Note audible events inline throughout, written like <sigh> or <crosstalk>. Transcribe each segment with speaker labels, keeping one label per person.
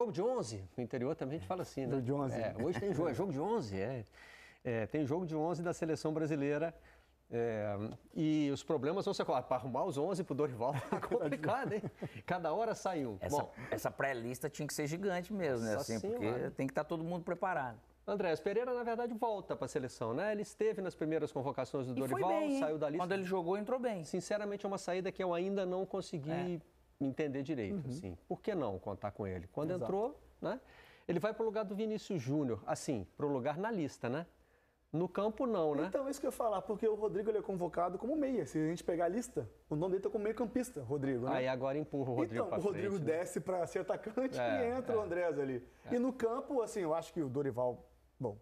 Speaker 1: Jogo de 11, no interior também a gente fala assim, né? Jogo de 11. É, hoje tem jogo, é jogo de 11, é. é. Tem jogo de 11 da seleção brasileira. É, e os problemas vão ser para arrumar os 11 para o Dorival é <laughs> complicado, hein? Cada hora sai um. Essa, Bom, essa pré-lista
Speaker 2: tinha que ser gigante mesmo, né? Assim, porque mano. tem que estar tá todo mundo preparado.
Speaker 1: Andréas Pereira, na verdade, volta para a seleção, né? Ele esteve nas primeiras convocações do e Dorival, bem, saiu da lista. Quando ele jogou, entrou bem. Sinceramente, é uma saída que eu ainda não consegui é entender direito, uhum. assim. Por que não contar com ele? Quando Exato. entrou, né? Ele vai para o lugar do Vinícius Júnior, assim, para o lugar na lista, né?
Speaker 3: No campo, não, né? Então, isso que eu ia falar, porque o Rodrigo ele é convocado como meia. Se a gente pegar a lista, o nome dele tá como meio-campista, Rodrigo. Né? Aí agora empurra o Rodrigo Então, o Rodrigo frente, né? desce né? para ser atacante é, e entra é. o Andrés ali. É. E no campo, assim, eu acho que o Dorival, bom,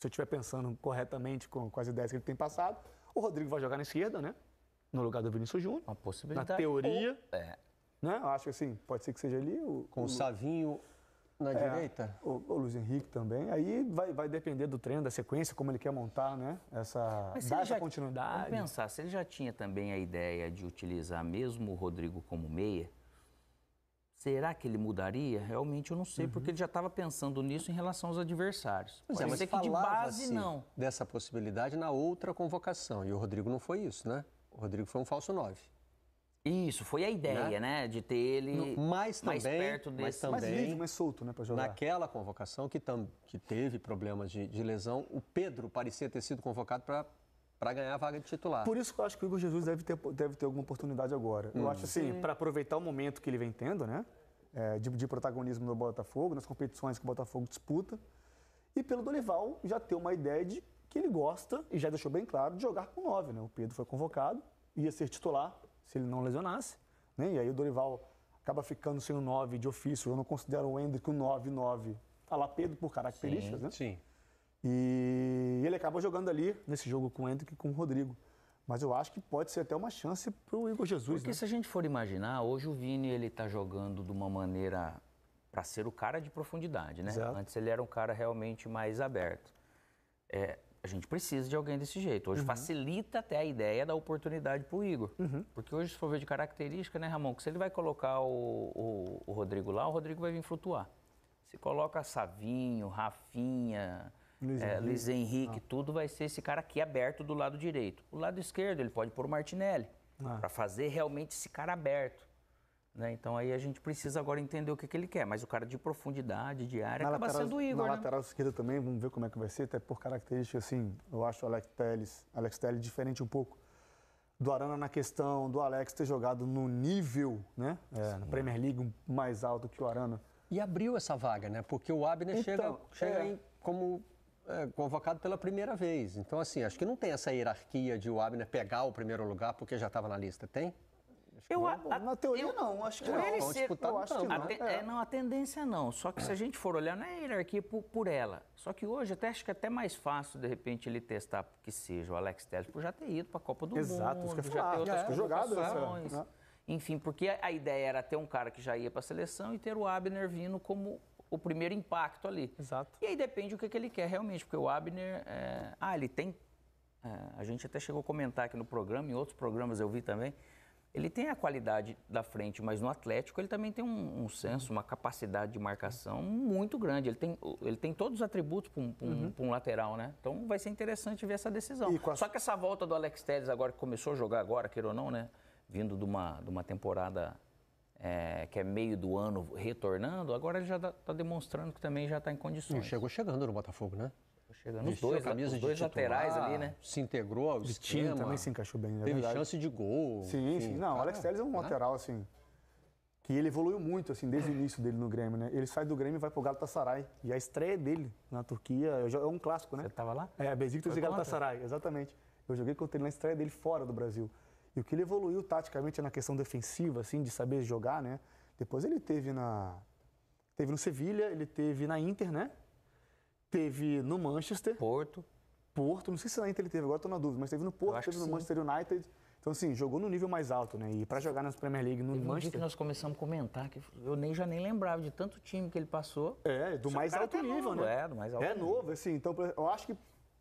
Speaker 3: se eu estiver pensando corretamente com, com as ideias que ele tem passado, o Rodrigo vai jogar na esquerda, né? no lugar do Vinícius Júnior. Uma possibilidade. Na teoria. Ou, é. Né? Eu acho que assim, pode ser que seja ali. O, Com o, o Savinho na é, direita? O, o, Luiz Henrique também. Aí vai, vai depender do treino, da sequência, como ele quer montar, né? Essa, Mas continuidade.
Speaker 2: Vamos pensar, se ele já tinha também a ideia de utilizar mesmo o Rodrigo como meia, Será que ele mudaria? Realmente eu não sei, uhum. porque ele já estava pensando nisso em relação aos adversários. Mas é, mas ser que de base não.
Speaker 1: Dessa possibilidade na outra convocação. E o Rodrigo não foi isso, né? o Rodrigo foi um falso 9. Isso,
Speaker 2: foi a ideia, né? né? De ter ele no, mais, também, mais perto
Speaker 1: desse... Mas também, mais livre, mais solto, né, para jogar. Naquela convocação que, tam, que teve problemas de, de lesão, o Pedro parecia ter sido convocado para para ganhar a vaga de titular. Por isso
Speaker 3: que eu acho que o Igor Jesus deve ter, deve ter alguma oportunidade agora. Hum. Eu acho assim, para aproveitar o momento que ele vem tendo, né? É, de, de, protagonismo no Botafogo, nas competições que o Botafogo disputa. E pelo Dorival já ter uma ideia de que ele gosta, e já deixou bem claro, de jogar com nove. Né? O Pedro foi convocado, ia ser titular se ele não lesionasse. Né? E aí o Dorival acaba ficando sem o 9 de ofício. Eu não considero o Hendrick o 9-9 a tá lá Pedro por características, sim, né? Sim. E ele acaba jogando ali nesse jogo com o Hendrick e com o Rodrigo. Mas eu acho que pode ser até uma chance para o Igor Jesus. Porque né? se a
Speaker 2: gente for imaginar, hoje o Vini ele está jogando de uma maneira para ser o cara de profundidade, né? Exato. Antes ele era um cara realmente mais aberto. É, a gente precisa de alguém desse jeito. Hoje uhum. facilita até a ideia da oportunidade para o Igor. Uhum. Porque hoje, se for ver de característica, né, Ramon, que se ele vai colocar o, o, o Rodrigo lá, o Rodrigo vai vir flutuar. Se coloca Savinho, Rafinha, Luiz é, Henrique, Luiz Henrique ah. tudo vai ser esse cara aqui aberto do lado direito. O lado esquerdo, ele pode pôr o Martinelli, ah. para fazer realmente esse cara aberto. Né? Então aí a gente precisa agora entender o que, que ele quer, mas o cara de profundidade, de área, na acaba lateral, sendo o
Speaker 3: Igor. Na né? lateral esquerda também, vamos ver como é que vai ser, até por característica, assim, eu acho o Alex Telles, Alex Telles diferente um pouco do Arana na questão do Alex ter jogado no nível, né? É, na Premier League mais alto que o Arana. E abriu essa vaga, né? Porque o Abner então, chega, chega é... em, como é,
Speaker 1: convocado pela primeira vez. Então, assim, acho que não tem essa hierarquia de o Abner pegar o primeiro lugar porque já estava na lista. Tem?
Speaker 2: Eu, a, na teoria, eu, não. Acho que não. Eles ser, eu acho que não. A, te, é. é. não, a tendência é não. Só que se a é. gente for olhar, não é hierarquia por, por ela. Só que hoje até acho que é até mais fácil, de repente, ele testar que seja o Alex Telles por já ter ido para a Copa do Exato, Mundo. Exato, já ter jogado né? É. Enfim, porque a, ideia era ter um cara que já ia para a seleção e ter o Abner vindo como o primeiro impacto ali. Exato. E aí depende do que, que ele quer realmente, porque o Abner... É... Ah, ele tem a gente até chegou a comentar aqui no programa, em outros programas eu vi também, ele tem a qualidade da frente, mas no Atlético ele também tem um, um senso, uma capacidade de marcação muito grande. Ele tem, ele tem todos os atributos para um, um, uhum. um, lateral, né? Então vai ser interessante ver essa decisão. Só que essa volta do Alex Telles agora, que começou a jogar agora, queira ou não, né? Vindo de uma, de uma temporada é, que é meio do ano retornando, agora ele já está tá demonstrando que também já está em condições.
Speaker 1: chegou chegando no Botafogo, né? chegando. os dois, camisa os dois titular, laterais ali, né? Se integrou ao Vitinho também se encaixou bem, né? Teve verdade. chance de gol.
Speaker 3: Sim, enfim. sim. Não, o Alex tá, Telles é um né? lateral, assim, que ele evoluiu muito, assim, desde o início dele no Grêmio, né? Ele sai do Grêmio e vai pro Galatasaray. E a estreia dele na Turquia é um clássico, né? Você tava lá? É, Besiktas e Galatasaray, exatamente. Eu joguei contra ele na estreia dele fora do Brasil. E o que ele evoluiu taticamente é na questão defensiva, assim, de saber jogar, né? Depois ele teve na... Teve no Sevilha, ele teve na Inter, né? teve no Manchester. Porto. Porto, não sei se na Inter ele teve, agora estou na dúvida, mas teve no Porto, teve no sim. Manchester United. Então, assim, jogou no nível mais alto, né? E para jogar nas Premier League no Teve Manchester. Um dia que
Speaker 2: nós começamos a comentar que eu nem já nem lembrava
Speaker 3: de tanto time que ele passou. É, do mais alto tá nível, novo, né? É, do mais alto. É novo, nível. assim. Então, eu acho que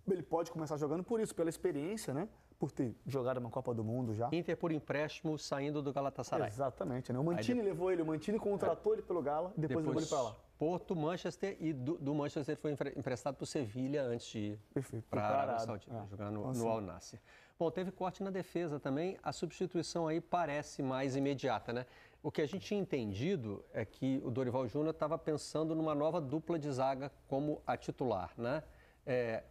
Speaker 3: ele pode começar jogando por isso, pela experiência, né? Por ter jogado uma Copa do Mundo já. Inter por empréstimo
Speaker 1: saindo do Galatasaray.
Speaker 3: Exatamente, né? O Mantini depois... levou ele, o Mantini contratou é. ele pelo Gala, depois, depois levou ele para lá.
Speaker 1: Porto, Manchester e do, do Manchester foi emprestado para o Sevilha antes de ir para a Arábia Saudita, ah, jogar no, assim. no Al Nasser. Bom, teve corte na defesa também, a substituição aí parece mais imediata, né? O que a gente tinha entendido é que o Dorival Júnior estava pensando numa nova dupla de zaga como a titular, né? É,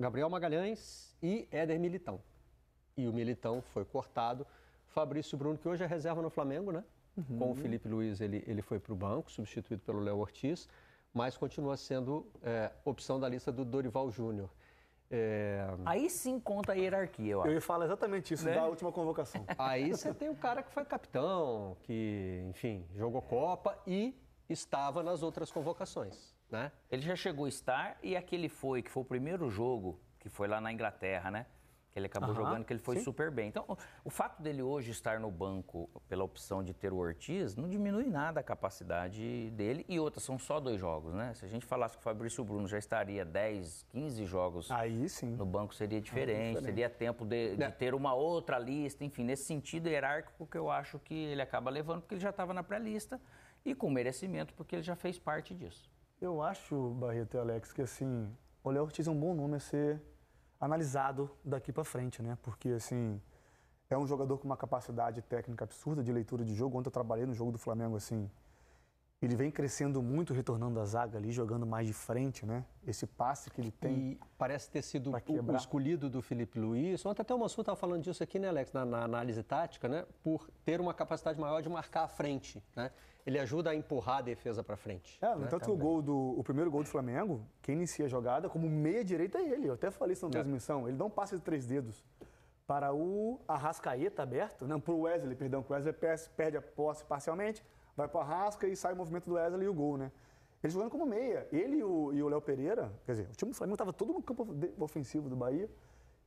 Speaker 1: Gabriel Magalhães e Éder Militão. E o Militão foi cortado. Fabrício Bruno, que hoje é reserva no Flamengo, né? Uhum. Com o Felipe Luiz, ele, ele foi para o banco, substituído pelo Léo Ortiz, mas continua sendo é, opção da lista do Dorival Júnior. É... Aí
Speaker 3: sim conta a hierarquia, eu acho. Eu ia falar exatamente isso né? da última convocação. <laughs> Aí você
Speaker 1: tem o cara que foi capitão, que, enfim, jogou Copa e estava nas outras convocações, né? Ele já chegou a estar e aquele foi, que
Speaker 2: foi o primeiro jogo, que foi lá na Inglaterra, né? que ele acabou jogando, que ele foi sim. super bem. Então, o fato dele hoje estar no banco pela opção de ter o Ortiz não diminui nada a capacidade dele. E outra, são só dois jogos, né? Se a gente falasse que o Fabrício Bruno já estaria 10, 15 jogos Aí, sim. no banco, seria é diferente, é diferente. seria tempo de, de é. ter uma outra lista. Enfim, nesse sentido hierárquico que eu acho que ele acaba levando, porque ele já estava na pré-lista e com merecimento, porque ele já fez parte disso.
Speaker 3: Eu acho, Barreto e Alex, que assim, o Léo Ortiz é um bom nome a ser analisado daqui para frente, né? Porque, assim, é um jogador com uma capacidade técnica absurda de leitura de jogo. Ontem eu trabalhei no jogo do Flamengo, assim, ele vem crescendo muito, retornando à zaga ali, jogando mais de frente, né? Esse passe que ele tem. E
Speaker 1: parece ter sido o, escolhido do Felipe Luiz. Ontem até o Mansur estava falando disso aqui, né, Alex, na, na, análise tática, né? Por ter uma capacidade maior de marcar a frente, né? Ele ajuda a empurrar a defesa para frente. É, né? tanto que o,
Speaker 3: gol do, o primeiro gol do Flamengo, quem inicia a jogada como meia-direita é ele. Eu até falei isso na é. transmissão. É. Ele dá um passe de três dedos para o Arrascaeta aberto, não, né? para o Wesley, perdão, que o Wesley perde a posse parcialmente vai para a rasca e sai o movimento do Wesley e o gol, né? Ele jogando como meia. Ele e o Léo Pereira, quer dizer, o time do Flamengo estava todo no campo ofensivo do Bahia.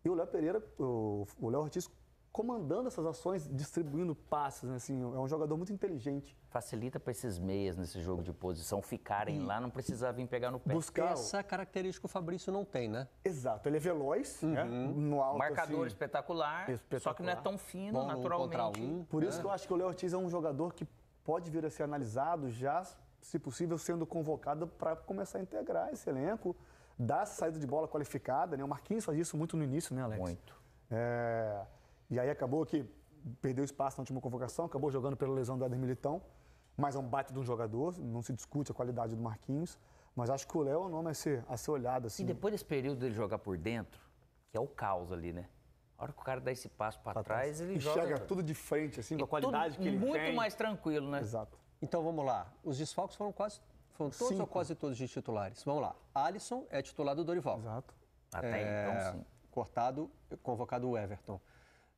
Speaker 3: E o Léo Pereira, o Léo Ortiz comandando essas ações, distribuindo passes, né? assim, é um jogador muito inteligente. Facilita para esses meias nesse jogo de posição ficarem lá,
Speaker 2: não precisar vir pegar no pé. Buscar essa
Speaker 3: característica o Fabrício não tem, né? Exato, ele é veloz, né? uhum. né? no alto marcador assim,
Speaker 1: espetacular, espetacular,
Speaker 2: só que não é tão
Speaker 3: fino Bom, naturalmente. Um um, Por né? isso é. que eu acho que o Léo Ortiz é um jogador que pode vir a ser analisado já, se possível, sendo convocado para começar a integrar esse elenco, dar saída de bola qualificada. Né? O Marquinhos faz isso muito no início, né, Alex? Muito. É... E aí acabou que perdeu espaço na última convocação, acabou jogando pela lesão do Éder Militão, mas é um bate de um jogador, não se discute a qualidade do Marquinhos, mas acho que o Léo é o nome a ser, a ser olhado. Assim. E depois desse
Speaker 2: período dele jogar por dentro, que é o caos ali, né? A hora que o cara dá esse passo para trás,
Speaker 1: ele Enxerga joga. Enxerga tudo de frente, assim, com a qualidade que ele muito tem. Muito mais tranquilo, né? Exato. Então vamos lá. Os desfalques foram quase. Foram todos cinco. ou quase todos de titulares. Vamos lá. Alisson é titular do Dorival. Exato. Até ah, tá, então é, então, sim. Cortado, convocado o Everton.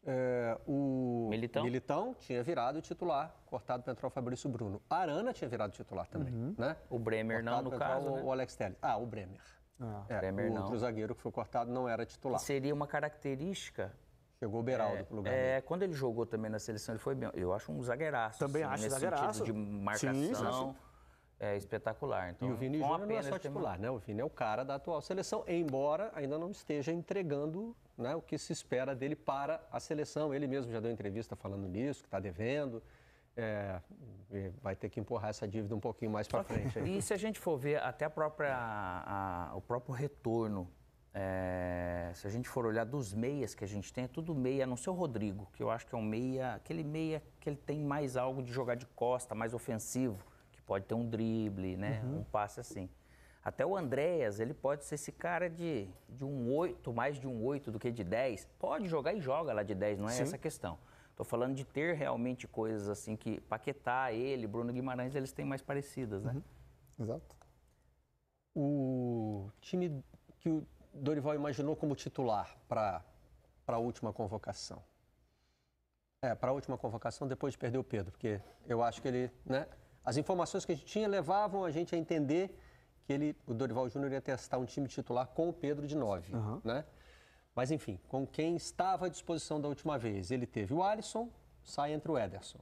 Speaker 1: É, o Militão? Militão? tinha virado titular, cortado para entrar o Fabrício Bruno. Arana tinha virado titular também, uhum. né? O Bremer cortado não, no caso, né? o Alex Telles. Ah, o Bremer. É, Bremer é, o não. outro zagueiro que foi cortado não era titular. Seria uma característica Chegou o Beraldo é, pro lugar. É, dele.
Speaker 2: quando ele jogou também na seleção, ele foi bem. Eu acho um zagueiraço. Também assim, acho zagueiraço. de marcação. Sim, sim.
Speaker 1: É espetacular. Então, e o Vini Júnior não é só titular, né? O Vini é o cara da atual seleção, embora ainda não esteja entregando né, o que se espera dele para a seleção. Ele mesmo já deu entrevista falando nisso, que está devendo. É, vai ter que empurrar essa dívida um pouquinho mais para frente. Aí.
Speaker 2: <laughs> E se a gente for ver até a própria, a, o próprio retorno, é, se a gente for olhar dos meias que a gente tem, é tudo meia, não ser o Rodrigo, que eu acho que é um meia, aquele meia que ele tem mais algo de jogar de costa, mais ofensivo, que pode ter um drible, né, uhum. um passe assim. Até o Andréas, ele pode ser esse cara de, de um oito mais de um oito do que de dez Pode jogar e joga lá de dez não é Sim. essa a questão. Estou falando de ter realmente coisas assim que Paquetá, ele, Bruno Guimarães, eles têm mais
Speaker 1: parecidas, né? Uhum. Exato. O time que o Dorival imaginou como titular para a última convocação. É, para a última convocação, depois de perder o Pedro, porque eu acho que ele, né? As informações que a gente tinha levavam a gente a entender que ele, o Dorival Júnior ia testar um time titular com o Pedro de 9, uhum. né? Mas enfim, com quem estava à disposição da última vez? Ele teve o Alisson, sai entre o Ederson.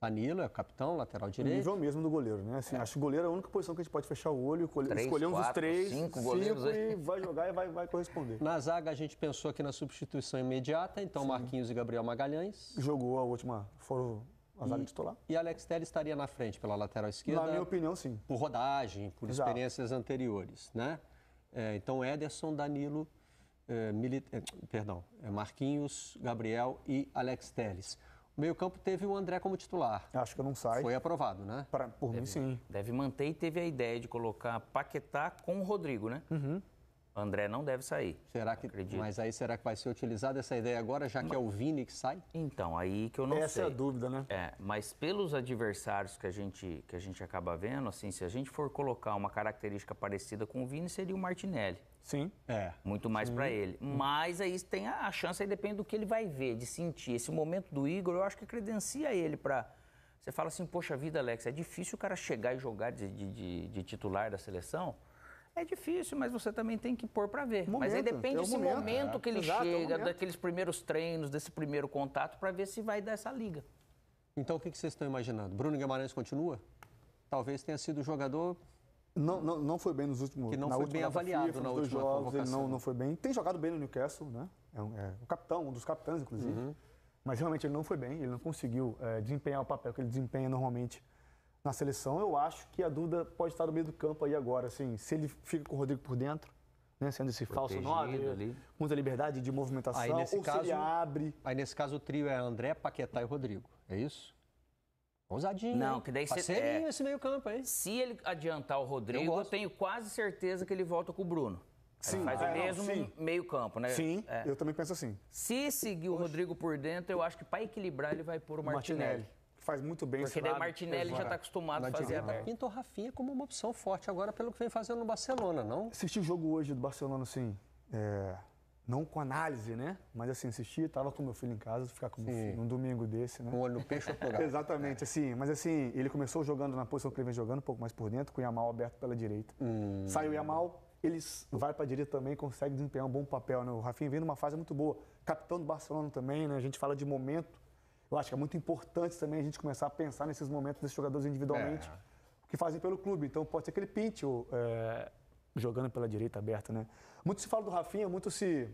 Speaker 1: Danilo é o capitão, lateral direito. O nível
Speaker 3: mesmo do goleiro, né? Assim, é. Acho que o goleiro é a única posição que a gente pode fechar o olho, três, os três, cinco, goleiros cinco e vai jogar e vai, vai, corresponder.
Speaker 1: Na zaga a gente pensou aqui na substituição imediata, então Sim. Marquinhos e Gabriel Magalhães.
Speaker 3: Jogou a última, foram a zaga titular.
Speaker 1: E Alex Telles estaria na frente pela lateral esquerda. Na minha opinião, sim. Por rodagem, por Exato. experiências anteriores, né? É, então, Ederson, Danilo eh, milit... Eh, perdão, eh, Marquinhos, Gabriel e Alex Teles. O meio-campo teve o André como titular. Acho que não sai. Foi aprovado, né? Pra, por deve, mim, sim.
Speaker 2: Deve manter e teve a ideia de colocar Paquetá com o Rodrigo, né?
Speaker 1: Uhum. André não deve sair. Será que? Acredito. Mas aí será que vai ser utilizada essa ideia agora, já mas, que é o Vini que sai? Então aí que eu não essa sei. Essa é a
Speaker 2: dúvida, né? É, mas pelos adversários que a gente que a gente acaba vendo, assim, se a gente for colocar uma característica parecida com o Vini, seria o Martinelli. Sim. É. Muito mais para ele. Mas aí tem a, a chance, aí depende do que ele vai ver, de sentir. Esse momento do Igor, eu acho que credencia ele para você fala assim, poxa vida, Alex, é difícil o cara chegar e jogar de, de, de, de titular da seleção é difícil, mas você também tem que pôr para ver. Momento, mas aí depende é desse momento, momento, que ele Exato, é chega, daqueles
Speaker 1: primeiros treinos, desse primeiro contato, para ver se vai dar essa liga. Então, o que vocês estão imaginando? Bruno Guimarães continua? Talvez tenha sido o jogador
Speaker 3: não, não, não foi bem nos últimos Que não foi bem avaliado FIFA, na última jogos, Ele não, não foi bem. Tem jogado bem no Newcastle, né? É, um, é o capitão, um dos capitães, inclusive. Uhum. Mas realmente ele não foi bem, ele não conseguiu é, desempenhar o papel que ele desempenha normalmente na seleção. Eu acho que a Duda pode estar no meio do campo aí agora, assim, se ele fica com o Rodrigo por dentro, né, sendo esse falso nome, né, muita liberdade de movimentação, aí, nesse ou caso, se ele
Speaker 1: abre. Aí nesse caso o trio é André, Paquetá e Rodrigo, é isso? Ousadinho. Não, que daí você. É,
Speaker 2: esse meio-campo aí. Se ele adiantar o Rodrigo, eu, eu, tenho quase certeza que ele volta com o Bruno. Sim, mas é, o mesmo meio-campo, né? Sim, é. eu também penso assim. Se seguir o Rodrigo por dentro, eu acho que para equilibrar ele vai pôr o Martinelli. Martinelli
Speaker 3: faz muito bem Porque daí o Martinelli já está acostumado a fazer direita, aberto. Pinta o Rafinha como uma opção forte agora pelo que vem fazendo no Barcelona, não? Assisti o jogo hoje do Barcelona, assim, é, não com análise, né? Mas assim, assisti, estava com meu filho em casa, ficar com um meu filho num domingo desse, né? Com um olho no peixe apurado. <laughs> Exatamente, assim, mas assim, ele começou jogando na posição que ele vem jogando, um pouco mais por dentro, com o Yamal aberto pela direita. Hum. Saiu o Yamal, ele vai para a direita também consegue desempenhar um bom papel. Né? O Rafinha vem numa fase muito boa. Capitão do Barcelona também, né? A gente fala de momento eu acho que é muito importante também a gente começar a pensar nesses momentos desses jogadores individualmente, o é. que fazem pelo clube. Então pode ser aquele ele pinte é, jogando pela direita aberta, né? Muito se fala do Rafinha, muito se.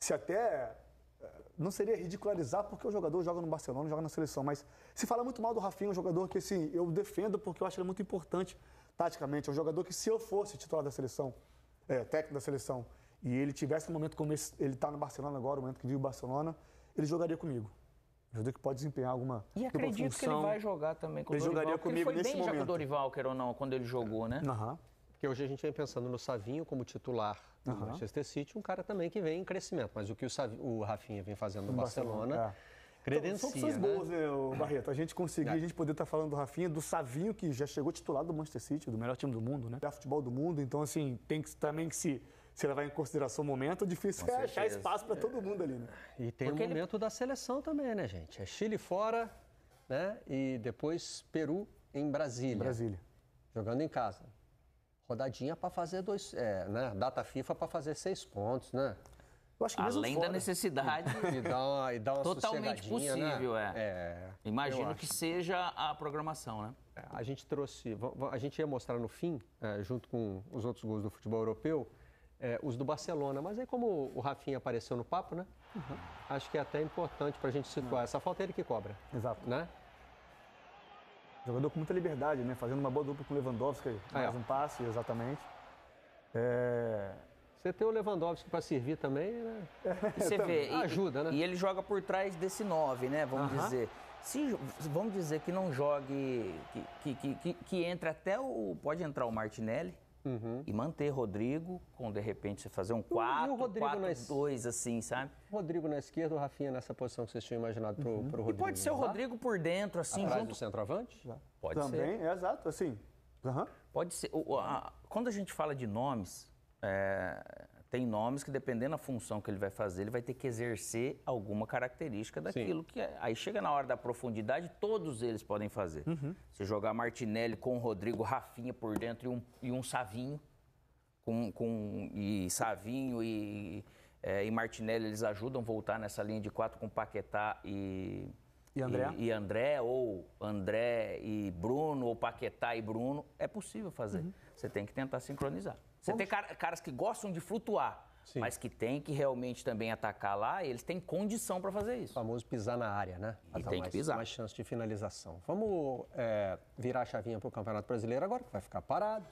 Speaker 3: Se até é, não seria ridicularizar porque o jogador joga no Barcelona, joga na seleção, mas se fala muito mal do Rafinha, um jogador que assim, eu defendo porque eu acho ele muito importante taticamente, é um jogador que se eu fosse titular da seleção, é, técnico da seleção, e ele tivesse um momento como esse, ele está no Barcelona agora, o momento que vive o Barcelona, ele jogaria comigo. Judeu que pode desempenhar alguma E acredito que ele vai
Speaker 2: jogar também com ele o Dorival. Jogaria comigo ele foi nesse bem momento. já com o
Speaker 1: Dorival, quer ou não, quando ele jogou, né? Uhum. Porque hoje a gente vem pensando no Savinho como titular do uhum. Manchester City, um cara também que vem em crescimento. Mas o que o, Savinho, o Rafinha vem fazendo no, no Barcelona... Barcelona
Speaker 3: é. Credencia, então, são opções né? boas, né, Barreto? A gente conseguir, é. a gente poder estar tá falando do Rafinha, do Savinho, que já chegou titular do Manchester City, do melhor time do mundo, né? Da futebol do mundo. Então, assim, tem que, também que se se levar em consideração o momento, é difícil é achar espaço para todo mundo ali, né? E tem Porque o
Speaker 1: momento ele... da seleção também, né, gente? É Chile fora, né? E depois Peru em Brasília. Em Brasília. Jogando em casa. Rodadinha para fazer dois, é, né? Data FIFA para fazer seis pontos, né? Além fora, da necessidade. <laughs> E dá uma, e dá uma Totalmente né? possível, né? é. é. Imagino que seja a programação, né? É, a gente trouxe. A gente ia mostrar no fim, é, junto com os outros gols do futebol europeu, é, os do Barcelona. Mas aí, como o Rafinha apareceu no papo, né? Uhum. Acho que é até importante para a gente situar. Essa falta é ele que cobra.
Speaker 3: Exato. Né? Jogador com muita liberdade, né? Fazendo uma boa dupla com o Lewandowski, mais é. um passe, exatamente. É...
Speaker 1: Você tem o Lewandowski para servir também, né?
Speaker 3: É, você vê, e,
Speaker 1: ajuda, né? E ele joga
Speaker 2: por trás desse 9, né? Vamos dizer. Se, vamos dizer que não jogue, que, que, que, que entra até o. Pode entrar o Martinelli, Uhum. E manter Rodrigo,
Speaker 1: com de repente você fazer um 4, 4, na... assim, sabe? Rodrigo na esquerda, o Rafinha nessa posição que vocês tinham imaginado pro, uhum. Rodrigo. E pode ser o Rodrigo
Speaker 2: por dentro, assim, Atrás junto... do
Speaker 1: centroavante? Já. Pode
Speaker 2: Também, ser. Também,
Speaker 3: é exato, assim.
Speaker 2: Uhum. Pode ser. O, a, quando a gente fala de nomes, é, tem nomes que, dependendo da função que ele vai fazer, ele vai ter que exercer alguma característica daquilo Sim. que é. Aí chega na hora da profundidade, todos eles podem fazer. Uhum. Se jogar Martinelli com Rodrigo, Rafinha por dentro e um, e um Savinho. Com, com, e Savinho e, é, e Martinelli, eles ajudam a voltar nessa linha de quatro com Paquetá e. E André? E, e, André, ou André e Bruno, ou Paquetá e Bruno, é possível fazer. Uhum. Você tem que tentar sincronizar. Você tem car caras que gostam de flutuar. Sim. mas que tem que realmente também atacar lá, eles têm condição para
Speaker 1: fazer isso. O famoso pisar na área, né? Mas e tem mais, que pisar. Mais chance de finalização. Vamos é, virar a chavinha para o Campeonato Brasileiro agora, que vai ficar parado,